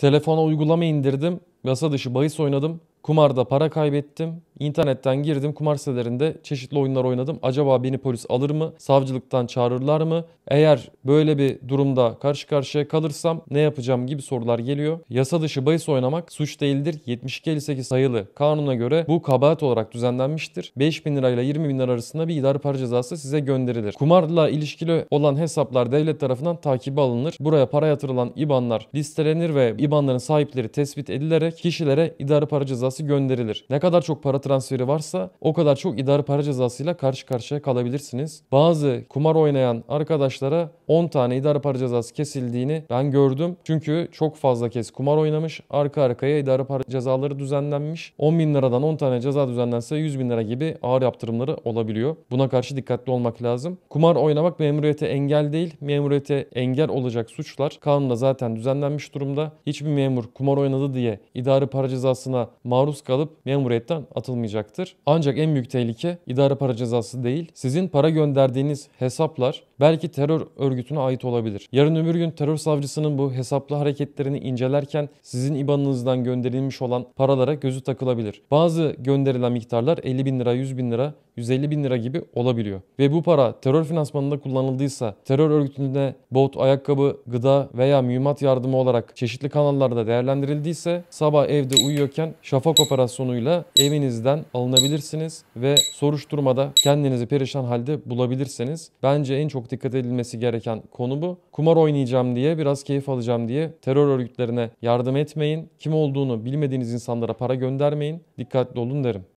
Telefona uygulama indirdim. Yasa dışı bahis oynadım. Kumarda para kaybettim. İnternetten girdim. Kumar sitelerinde çeşitli oyunlar oynadım. Acaba beni polis alır mı? Savcılıktan çağırırlar mı? Eğer böyle bir durumda karşı karşıya kalırsam ne yapacağım gibi sorular geliyor. Yasa dışı bahis oynamak suç değildir. 72 sayılı kanuna göre bu kabahat olarak düzenlenmiştir. 5 bin lirayla 20 bin lira arasında bir idari para cezası size gönderilir. Kumarla ilişkili olan hesaplar devlet tarafından takibe alınır. Buraya para yatırılan IBAN'lar listelenir ve IBAN'ların sahipleri tespit edilerek kişilere idari para cezası cezası gönderilir. Ne kadar çok para transferi varsa o kadar çok idari para cezasıyla karşı karşıya kalabilirsiniz. Bazı kumar oynayan arkadaşlara 10 tane idari para cezası kesildiğini ben gördüm. Çünkü çok fazla kez kumar oynamış. Arka arkaya idari para cezaları düzenlenmiş. 10 bin liradan 10 tane ceza düzenlense 100 bin lira gibi ağır yaptırımları olabiliyor. Buna karşı dikkatli olmak lazım. Kumar oynamak memuriyete engel değil. Memuriyete engel olacak suçlar kanunda zaten düzenlenmiş durumda. Hiçbir memur kumar oynadı diye idari para cezasına maruz maruz kalıp memuriyetten atılmayacaktır. Ancak en büyük tehlike idari para cezası değil, sizin para gönderdiğiniz hesaplar belki terör örgütüne ait olabilir. Yarın öbür gün terör savcısının bu hesaplı hareketlerini incelerken sizin IBAN'ınızdan gönderilmiş olan paralara gözü takılabilir. Bazı gönderilen miktarlar 50 bin lira, 100 bin lira, 150 bin lira gibi olabiliyor. Ve bu para terör finansmanında kullanıldıysa, terör örgütüne bot, ayakkabı, gıda veya mühimmat yardımı olarak çeşitli kanallarda değerlendirildiyse sabah evde uyuyorken şafak operasyonuyla evinizden alınabilirsiniz ve soruşturmada kendinizi perişan halde bulabilirsiniz. Bence en çok dikkat edilmesi gereken konu bu. Kumar oynayacağım diye, biraz keyif alacağım diye terör örgütlerine yardım etmeyin. Kim olduğunu bilmediğiniz insanlara para göndermeyin. Dikkatli olun derim.